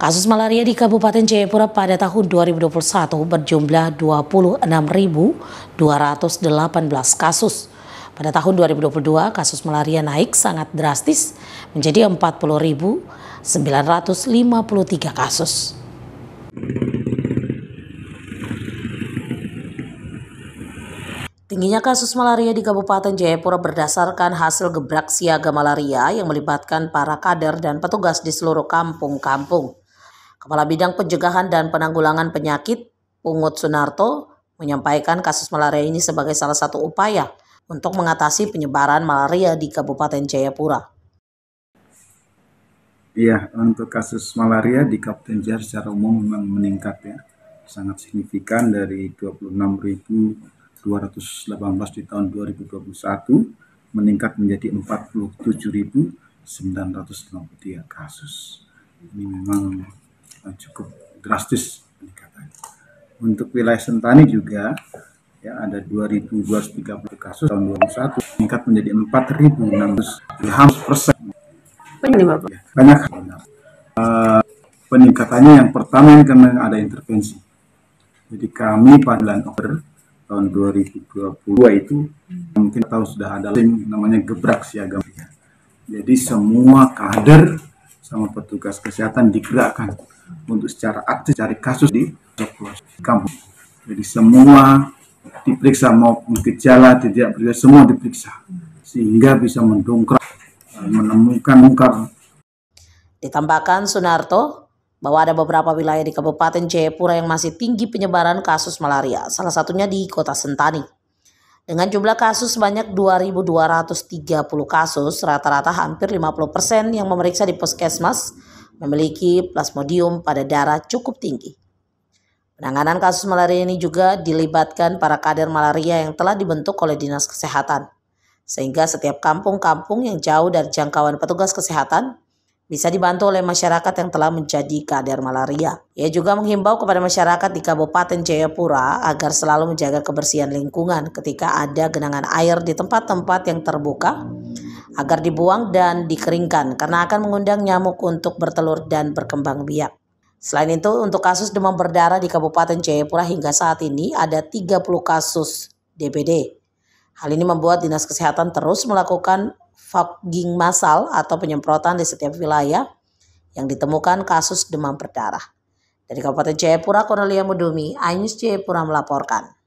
Kasus malaria di Kabupaten Jayapura pada tahun 2021 berjumlah 26.218 kasus. Pada tahun 2022, kasus malaria naik sangat drastis menjadi 40.953 kasus. Tingginya kasus malaria di Kabupaten Jayapura berdasarkan hasil gebrak siaga malaria yang melibatkan para kader dan petugas di seluruh kampung-kampung. Kepala Bidang Pencegahan dan Penanggulangan Penyakit Pungut Sunarto menyampaikan kasus malaria ini sebagai salah satu upaya untuk mengatasi penyebaran malaria di Kabupaten Jayapura. Iya, untuk kasus malaria di Kabupaten Jayapura secara umum memang meningkat ya. Sangat signifikan dari 26.218 di tahun 2021 meningkat menjadi 47.953 kasus. Ini memang Eh, cukup drastis peningkatannya. Untuk wilayah Sentani juga ya ada 2.230 kasus tahun 2021 meningkat menjadi 4.600 hampir persen. Banyak, ya, banyak. Uh, peningkatannya yang pertama yang karena ada intervensi. Jadi kami pada bulan Oktober tahun 2022 itu hmm. mungkin tahu sudah ada yang namanya gebrak siaga. Jadi semua kader sama petugas kesehatan digerakkan untuk secara aktif cari kasus di kampung. Jadi semua diperiksa mau gejala tidak berjalan semua diperiksa sehingga bisa mendongkrak eh, menemukan mungkar. Ditambahkan Sunarto bahwa ada beberapa wilayah di Kabupaten Jayapura yang masih tinggi penyebaran kasus malaria, salah satunya di Kota Sentani. Dengan jumlah kasus sebanyak 2.230 kasus, rata-rata hampir 50% yang memeriksa di puskesmas memiliki plasmodium pada darah cukup tinggi. Penanganan kasus malaria ini juga dilibatkan para kader malaria yang telah dibentuk oleh Dinas Kesehatan. Sehingga setiap kampung-kampung yang jauh dari jangkauan petugas kesehatan bisa dibantu oleh masyarakat yang telah menjadi kader malaria. Ia juga menghimbau kepada masyarakat di Kabupaten Jayapura agar selalu menjaga kebersihan lingkungan ketika ada genangan air di tempat-tempat yang terbuka agar dibuang dan dikeringkan karena akan mengundang nyamuk untuk bertelur dan berkembang biak. Selain itu, untuk kasus demam berdarah di Kabupaten Jayapura hingga saat ini ada 30 kasus DPD. Hal ini membuat Dinas Kesehatan terus melakukan fogging massal atau penyemprotan di setiap wilayah yang ditemukan kasus demam berdarah. Dari Kabupaten Jayapura, Cornelia Mudumi, Ainus Jayapura melaporkan.